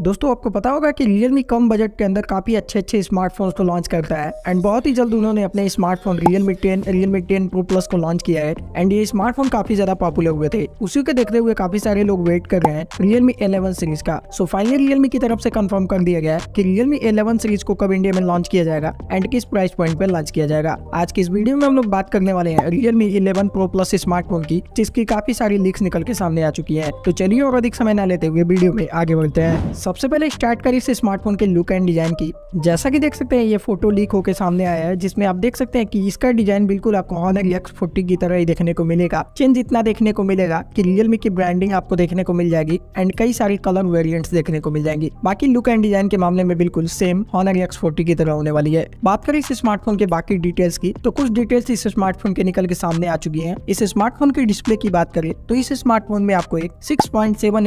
दोस्तों आपको पता होगा कि रियलमी कम बजट के अंदर काफ़ी अच्छे अच्छे स्मार्टफोन्स को लॉन्च करता है एंड बहुत ही जल्द उन्होंने अपने smartphone Realme ten Realme ten pro plus को लॉन्च किया है एंड ये स्मार्टफोन काफ़ी ज़्यादा पॉपुलर हुए थे उसी के देखते हुए काफ़ी सारे लोग वेट कर रहे हैं रियलमी इलेवन सीरीज का सो फाइनली रियलमी की तरफ से कंफर्म कर दिया गया है कि Realme 11 सीरीज को कब इंडिया में लॉन्च किया जाएगा एंड किस प्राइस पॉइंट पर लॉन्च किया जाएगा आज की इस वीडियो में हम लोग बात करने वाले हैं Mi eleven pro plus smartphone की जिसकी काफ़ी सारी लीक्स निकल के सामने आ चुकी है तो चलिए और अधिक समय न लेते हुए वीडियो में आगे बढ़ते हैं सबसे पहले स्टार्ट करें इस स्मार्टफोन के लुक एंड डिज़ाइन की जैसा कि देख सकते हैं ये फोटो लीक होकर सामने आया है जिसमें आप देख सकते हैं कि इसका डिज़ाइन बिल्कुल आपको ऑनर एक्स फोर्टी की तरह ही देखने को मिलेगा चेंज इतना देखने को मिलेगा कि रियलमी की ब्रांडिंग आपको देखने को मिल जाएगी एंड कई सारे कलर वेरियंट देखने को मिल जाएंगी बाकी लुक एंड डिजाइन के मामले में बिल्कुल सेम ऑनर एक्स फोर्टी की तरह होने वाली है बात करें इस स्मार्टफोन के बाकी डिटेल्स की तो कुछ डिटेल्स इस स्मार्टफोन के निकल के सामने आ चुकी है इस स्मार्टफोन के डिस्प्ले की बात करें तो इस स्मार्टफोन में आपको एक सिक्स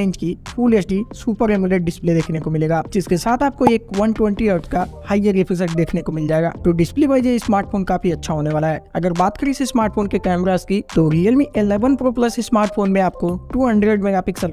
इंच की full H super AMOLED display display देखने को मिलेगा जिसके साथ आपको एक वन ट्वेंटी का हाइयर इफेक्ट देखने को मिल जाएगा तो डिस्प्ले वाइज ये स्मार्टफोन काफी अच्छा होने वाला है अगर बात करें इस स्मार्टफोन के कैमराज की तो Realme eleven pro plus smartphone में आपको टू हंड्रेड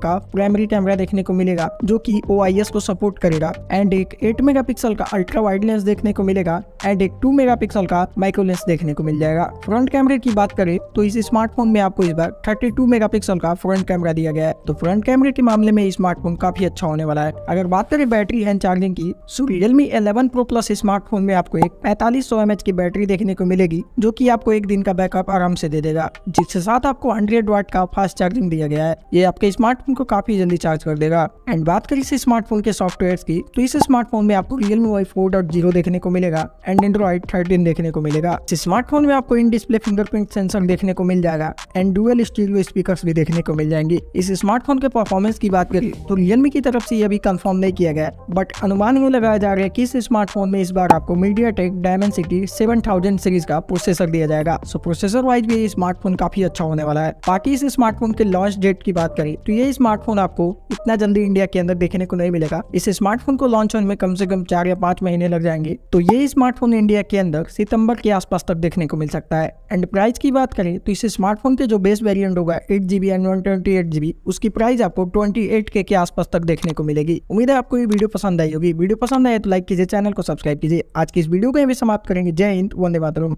का प्राइमरी कैमरा देखने को मिलेगा जो की ओ को सपोर्ट करेगा एंड एक एट मेगा का अल्ट्रा वाइड लेंस देखने को मिलेगा एंड एक टू मेगा का माइक्रो लेंस देखने को मिल जाएगा फ्रंट कैमरे की बात करें तो इस स्मार्टफोन में आपको इस बार थर्टी टू मेगा का फ्रंट कैमरा दिया गया है तो फ्रंट कैमरे के मामले में स्मार्टफोन काफी अच्छा होने वाला है अगर बात करें बैटरी एंड चार्जिंग की so Realme eleven pro plus smartphone में आपको एक पैंतालीस सौ की बैटरी देखने को मिलेगी जो कि आपको एक दिन का बैकअप आराम से दे देगा जिसके साथ आपको हंड्रेड वाट का फास्ट चार्जिंग दिया गया है ये आपके स्मार्टफोन को काफी जल्दी चार्ज कर देगा एंड बात करें इस स्मार्टफोन के सॉफ्टवेयर की तो इस स्मार्टफोन में आपको रियलमी वाई फोर देखने को मिलेगा एंड एंड्रॉइड थर्टीन देखने को मिलेगा इस स्मार्टफोन में आपको इन डिस्प्ले फिंगरप्रिंट सेंसर देखने को मिल जाएगा एंड डुअल स्टीरियो स्पीकर भी देखने को मिल जाएंगे इस स्मार्टफोन के परफॉर्मेंस की बात करें तो रियलमी की तरफ से ये भी कम कन्फर्म नहीं किया गया बट अनुमान यूँ लगाया जा रहा है कि इस स्मार्टफोन में इस बार आपको MediaTek Dimensity seven thousand series का प्रोसेसर दिया जाएगा सो प्रोसेसर वाइज भी ये स्मार्टफोन काफी अच्छा होने वाला है बाकी इस स्मार्टफोन के लॉन्च डेट की बात करें तो ये स्मार्टफोन आपको इतना जल्दी इंडिया के अंदर देखने को नहीं मिलेगा इस स्मार्टफोन को लॉन्च होने में कम से कम चार या पांच महीने लग जाएंगे तो ये स्मार्टफोन इंडिया के अंदर सितंबर के आसपास तक देखने को मिल सकता है एंड प्राइस की बात करें तो इस स्मार्टफोन के जो बेस वेरियंट होगा eight GB and one twenty eight GB उसकी प्राइस आपको ट्वेंटी एट के आसपास तक देखने को मिलेगी उम्मीद है आपको ये वीडियो पसंद आई होगी वीडियो पसंद आए तो लाइक कीजिए चैनल को सब्सक्राइब कीजिए आज की इस वीडियो को भी समाप्त करेंगे जय हिंद वंदे मातरम